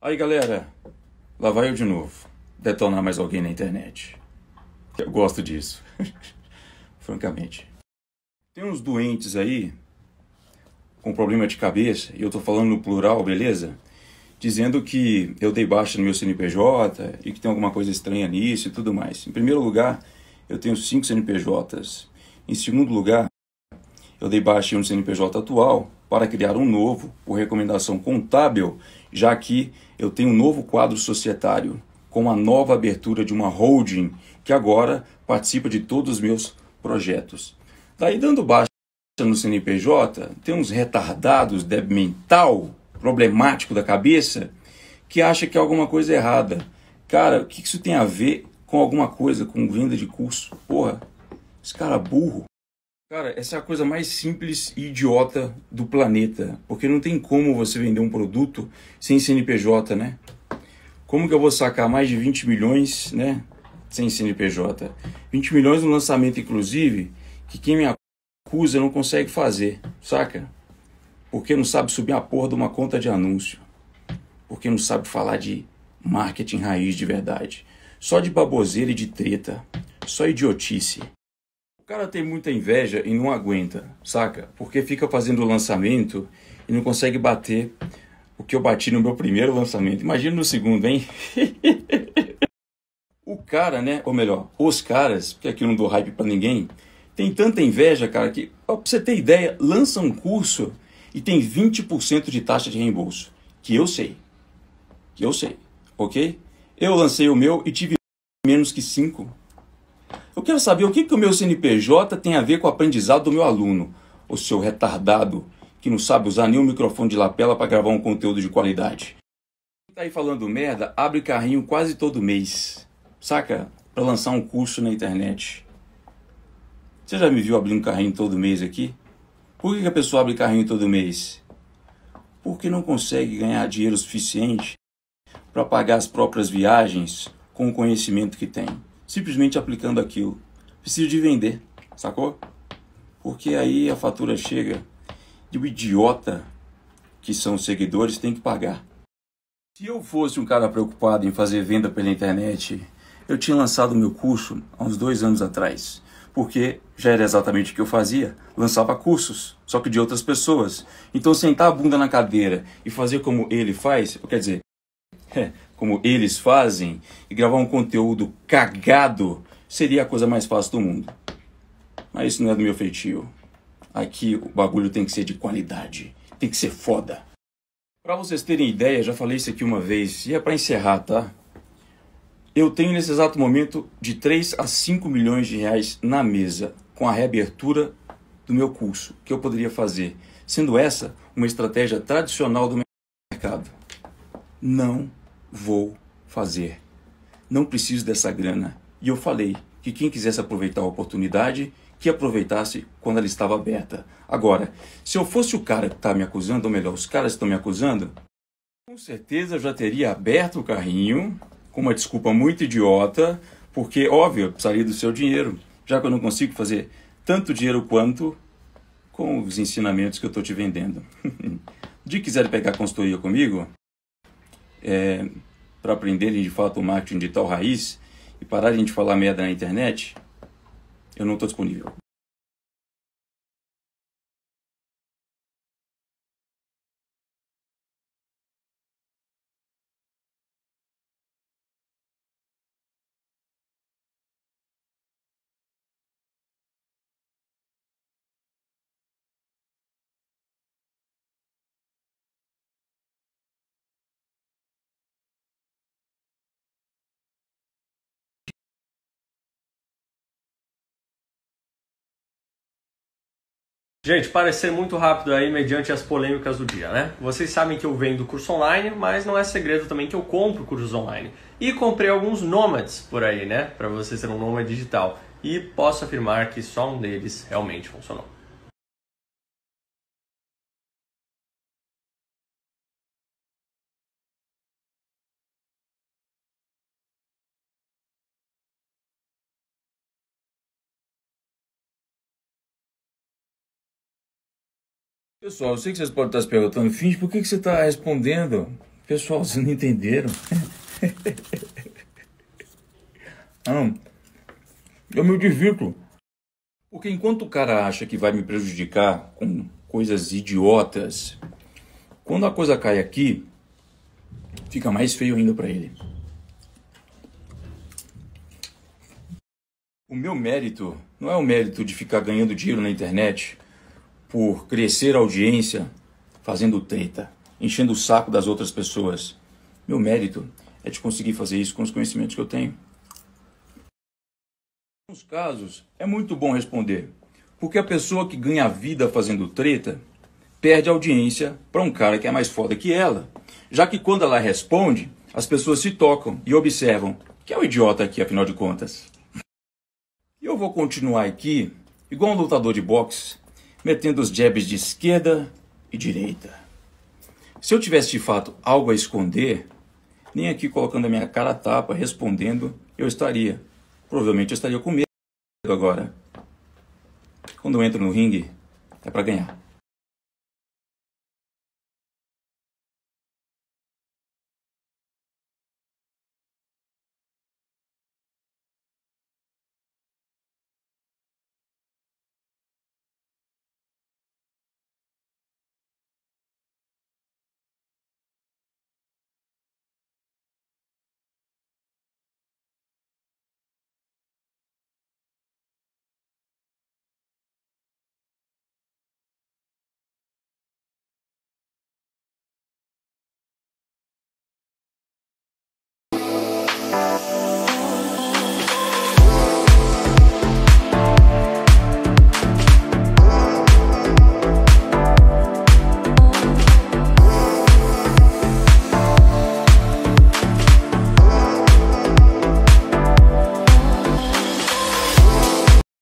Aí galera, lá vai eu de novo. Detonar mais alguém na internet. Eu gosto disso. Francamente. Tem uns doentes aí com problema de cabeça, e eu tô falando no plural, beleza? Dizendo que eu dei baixa no meu CNPJ e que tem alguma coisa estranha nisso e tudo mais. Em primeiro lugar, eu tenho cinco CNPJs. Em segundo lugar, eu dei baixa em um CNPJ atual para criar um novo, por recomendação contábil, já que eu tenho um novo quadro societário, com a nova abertura de uma holding, que agora participa de todos os meus projetos. Daí, dando baixa no CNPJ, tem uns retardados, deb mental, problemático da cabeça, que acha que é alguma coisa errada. Cara, o que isso tem a ver com alguma coisa, com venda de curso? Porra, esse cara é burro. Cara, essa é a coisa mais simples e idiota do planeta, porque não tem como você vender um produto sem CNPJ, né? Como que eu vou sacar mais de 20 milhões, né, sem CNPJ? 20 milhões no lançamento inclusive, que quem me acusa não consegue fazer, saca? Porque não sabe subir a porra de uma conta de anúncio. Porque não sabe falar de marketing raiz de verdade. Só de baboseira e de treta, só idiotice cara tem muita inveja e não aguenta, saca? Porque fica fazendo lançamento e não consegue bater o que eu bati no meu primeiro lançamento. Imagina no segundo, hein? o cara, né? Ou melhor, os caras, porque aqui eu não dou hype para ninguém, tem tanta inveja, cara, que, ó, pra você ter ideia, lança um curso e tem 20% de taxa de reembolso. Que eu sei. Que eu sei, ok? Eu lancei o meu e tive menos que 5%. Eu quero saber o que, que o meu CNPJ tem a ver com o aprendizado do meu aluno, o seu retardado que não sabe usar nenhum microfone de lapela para gravar um conteúdo de qualidade. Quem tá aí falando merda, abre carrinho quase todo mês, saca? Para lançar um curso na internet. Você já me viu abrindo carrinho todo mês aqui? Por que, que a pessoa abre carrinho todo mês? Porque não consegue ganhar dinheiro suficiente para pagar as próprias viagens com o conhecimento que tem simplesmente aplicando aquilo. Preciso de vender, sacou? Porque aí a fatura chega de o idiota que são os seguidores tem que pagar. Se eu fosse um cara preocupado em fazer venda pela internet, eu tinha lançado meu curso há uns dois anos atrás, porque já era exatamente o que eu fazia. Lançava cursos, só que de outras pessoas. Então sentar a bunda na cadeira e fazer como ele faz, quer dizer, é, como eles fazem e gravar um conteúdo cagado seria a coisa mais fácil do mundo. Mas isso não é do meu feitio. Aqui o bagulho tem que ser de qualidade, tem que ser foda. Para vocês terem ideia, já falei isso aqui uma vez e é para encerrar, tá? Eu tenho nesse exato momento de 3 a 5 milhões de reais na mesa com a reabertura do meu curso, que eu poderia fazer, sendo essa uma estratégia tradicional do mercado. Não vou fazer. Não preciso dessa grana. E eu falei que quem quisesse aproveitar a oportunidade, que aproveitasse quando ela estava aberta. Agora, se eu fosse o cara que está me acusando, ou melhor, os caras estão me acusando, com certeza eu já teria aberto o carrinho com uma desculpa muito idiota, porque, óbvio, eu precisaria do seu dinheiro, já que eu não consigo fazer tanto dinheiro quanto com os ensinamentos que eu estou te vendendo. De quiser pegar consultoria comigo, é, para aprenderem de fato o marketing digital raiz e pararem de falar merda na internet, eu não estou disponível. Gente, parecer muito rápido aí mediante as polêmicas do dia, né? Vocês sabem que eu vendo curso online, mas não é segredo também que eu compro cursos online. E comprei alguns nômades por aí, né? Para você ser um nômade digital. E posso afirmar que só um deles realmente funcionou. Pessoal, eu sei que vocês podem estar se perguntando, Finge, por que, que você está respondendo? Pessoal, vocês não entenderam. não, eu me divirto. Porque enquanto o cara acha que vai me prejudicar com coisas idiotas, quando a coisa cai aqui, fica mais feio ainda para ele. O meu mérito não é o mérito de ficar ganhando dinheiro na internet por crescer a audiência fazendo treta, enchendo o saco das outras pessoas. Meu mérito é de conseguir fazer isso com os conhecimentos que eu tenho. Em alguns casos, é muito bom responder, porque a pessoa que ganha a vida fazendo treta perde audiência para um cara que é mais foda que ela, já que quando ela responde, as pessoas se tocam e observam que é o idiota aqui, afinal de contas. E eu vou continuar aqui, igual um lutador de boxe, metendo os jabs de esquerda e direita. Se eu tivesse de fato algo a esconder, nem aqui colocando a minha cara a tapa, respondendo, eu estaria. Provavelmente eu estaria com medo agora. Quando eu entro no ringue, é para ganhar.